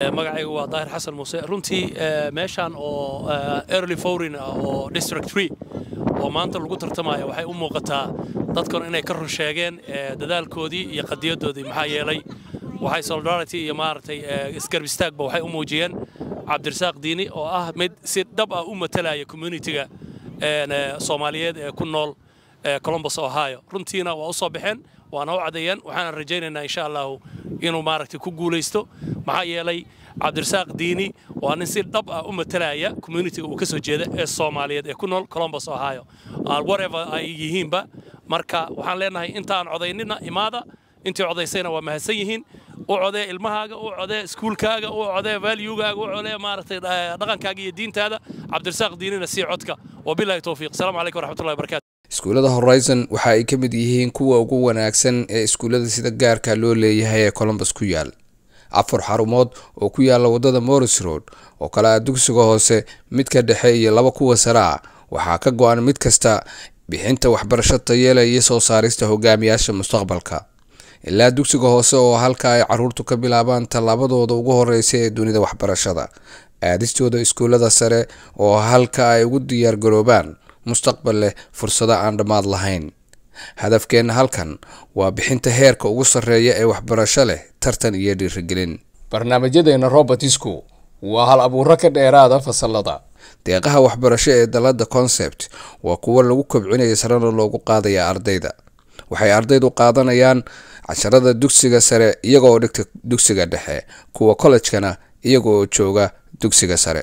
Eh, magacaygu waa daahir xasan muuse runtii eh, meeshaan oo eh, early forin ah oo district free oo maanta lagu tartamaya waxay u muuqataa dadkan inay ka run sheegeen dadaalkoodii iyo qadiyadoodii maxaa yeelay waxay solidarity iyo maaragtay isgarab istaagba waxay u muujiyeen cabdirasaaq diini oo ah mid si dhab ah u matalaya communityga soomaaliyeed ee ku nool colombos ohio runtiina waa usoo baxeen waana u cadeeyeen waxaana rajaynaynaa insha allahu inuu maaragtay ku guulaysto maxaa yeelay cabdirasaaq diini waa nin si dhab ah u matalaya communitiga uu ka soo jeeda ee soomaaliyeed ee ku nool colombos ohio warever ay yihiinba marka waxaan leenahay intaan codaynina imaada intii codaysayna waa mahadsan yihiin u codee ilmahaaga u codee iskuulkaaga u codee valyugaaga u codee maaragtay dhaqankaaga iyo diintaada cabdirasaaq diinina sii codka wabilahi towfiiq asalaamu calaykum waraxmatullahi barakatu iskuullada horizon waxa ay ka mid yihiin kuwa ugu wanaagsan ee iskuullada sida gaarka loo leeyahay ee colombus ku yaal afar xarumood oo ku yaalla waddada morris road oo kale ah dugsiga hoose midka dhexe iyo laba kuwa sare ah waxaa ka go-an mid kasta bixinta waxbarasho tayeela iyo soo saarista hogaamiyaasha mustaqbalka ilaa dugsiga hoose oo halka ay caruurtu ka bilaabaan tallaabadooda ugu horeysa ee dunida waxbarashada aadistooda iskuullada sare oo halka ay ugu diyaargaroobaan mustaqbal leh fursado aan dhammaad lahayn hadafkeenna halkan waa bixinta heerka ugu sarreeya ee waxbarasho leh tartan iyo dhiirigelin barnaamijyadeenna robertisku waa hal abuuro ka dheeraada fasalada deeqaha waxbarasho ee dalladda concept waa kuwo lagu kobcinaya sarena loogu qaadaya ardayda waxay ardaydu qaadanayaan casharada dugsiga sare iyaga oo dhigta dugsiga dhexe kuwa kollejkana iyaga oo jooga dugsiga sare